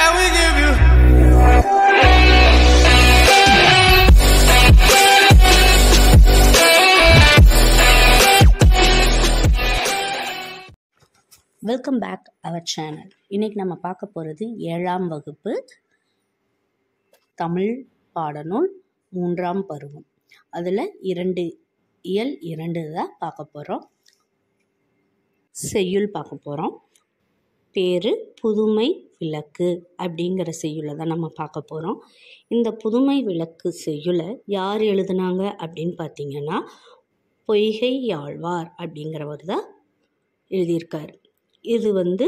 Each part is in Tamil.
வெல்கம் பேக் அவர் சேனல் இன்றைக்கி நம்ம பார்க்க போகிறது ஏழாம் வகுப்பு தமிழ் பாடநூல் மூன்றாம் பருவம் அதில் இரண்டு இயல் இரண்டு தான் பார்க்க போகிறோம் செய்யுள் பார்க்க போகிறோம் பேர் புதுமை விளக்கு அப்படிங்கிற செய்யுளை தான் நம்ம பார்க்க போகிறோம் இந்த புதுமை விளக்கு செய்யுளை யார் எழுதுனாங்க அப்படின்னு பார்த்தீங்கன்னா பொய்கை யாழ்வார் அப்படிங்கிறவர் தான் எழுதியிருக்கார் இது வந்து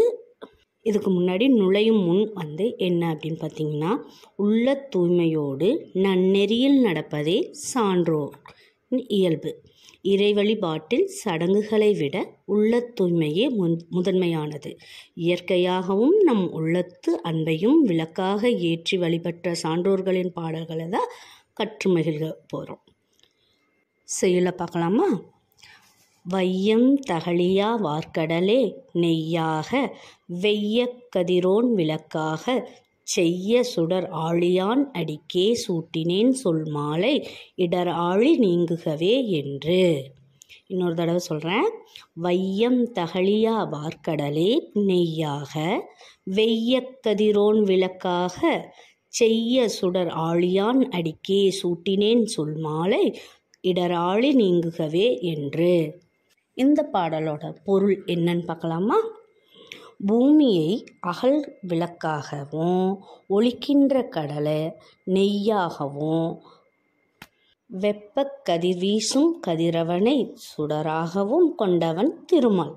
இதுக்கு முன்னாடி நுழையும் முன் வந்து என்ன அப்படின்னு பார்த்தீங்கன்னா உள்ள தூய்மையோடு நன்னெறியில் நடப்பதே சான்றோர் இயல்பு வழிபாட்டில் சடங்குகளை விட உள்ள தூய்மையே முதன்மையானது இயற்கையாகவும் நம் உள்ளத்து அன்பையும் விளக்காக ஏற்றி வழிபட்ட சான்றோர்களின் பாடல்களை தான் கற்று மகிழ்க போகிறோம் செயலை பார்க்கலாமா வையம் தகழியா வார்க்கடலே நெய்யாக வெய்ய கதிரோன் விளக்காக செய்ய சுடர் ஆழியான் அடிக்கே சூட்டினேன் சொல் மாலை இடர் ஆழி நீங்குகவே என்று இன்னொரு தடவை சொல்கிறேன் வையம் தகழியா வார்க்கடலே நெய்யாக வெய்ய கதிரோன் விளக்காக செய்ய சுடர் ஆழியான் அடிக்கே சூட்டினேன் சொல் மாலை ஆழி நீங்குகவே என்று இந்த பாடலோட பொருள் என்னன்னு பார்க்கலாமா பூமியை அகல் விளக்காகவும் ஒளிக்கின்ற கடலை நெய்யாகவும் வெப்பக் கதிர்வீசும் வீசும் கதிரவனை சுடராகவும் கொண்டவன் திருமால்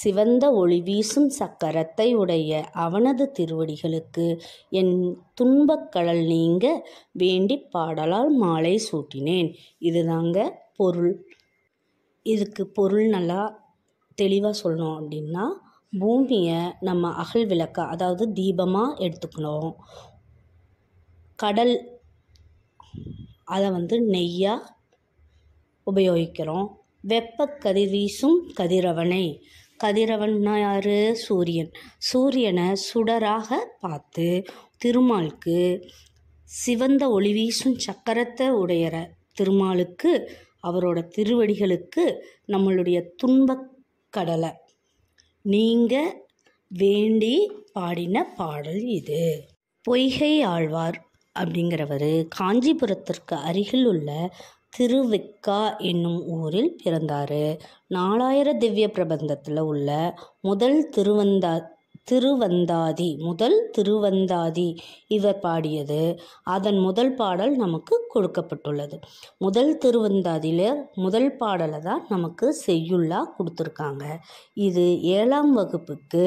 சிவந்த ஒளி வீசும் சக்கரத்தை உடைய அவனது திருவடிகளுக்கு என் துன்பக்கடல் நீங்க வேண்டி பாடலால் மாலை சூட்டினேன் இதுதாங்க பொருள் இதுக்கு பொருள் நல்லா தெளிவாக சொல்லணும் அப்படின்னா பூமியை நம்ம அகல் விளக்க அதாவது தீபமாக எடுத்துக்கணும் கடல் அதை வந்து நெய்யாக உபயோகிக்கிறோம் வெப்ப கதிர்வீசும் கதிரவனை கதிரவன்னா யார் சூரியன் சூரியனை சுடராக பார்த்து திருமாலுக்கு சிவந்த ஒளி வீசும் சக்கரத்தை உடையிற திருமாலுக்கு அவரோட திருவடிகளுக்கு நம்மளுடைய கடலை நீங்கள் வேண்டி பாடின பாடல் இது பொய்கை ஆழ்வார் அப்படிங்கிறவர் காஞ்சிபுரத்திற்கு அருகில் உள்ள திருவிக்கா என்னும் ஊரில் பிறந்தார் நாலாயிர திவ்ய பிரபந்தத்தில் உள்ள முதல் திருவந்தா திருவந்தாதி முதல் திருவந்தாதி இவர் பாடியது அதன் முதல் பாடல் நமக்கு கொடுக்கப்பட்டுள்ளது முதல் திருவந்தாதியில் முதல் பாடலை தான் நமக்கு செய்யுள்ளா கொடுத்துருக்காங்க இது ஏழாம் வகுப்புக்கு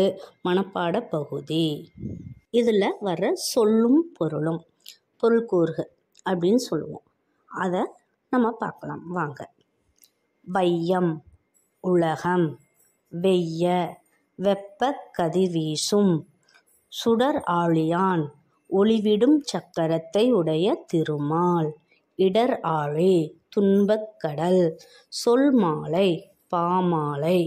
மனப்பாட பகுதி இதில் வர சொல்லும் பொருளும் பொருள் கூறுக அப்படின்னு சொல்லுவோம் அதை நம்ம பார்க்கலாம் வாங்க வையம் உலகம் வெய்ய வெப்ப கதிர்வீசும் சுடர் ஆழியான் ஒளிவிடும் சக்கரத்தை உடைய திருமால் இடர் ஆழி துன்பக் கடல் சொல் மாலை பாமாலை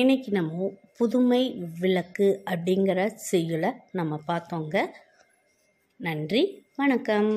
இன்னைக்கு நம்ம புதுமை விளக்கு அப்படிங்கிற செய்யுளை நம்ம பார்த்தோங்க நன்றி வணக்கம்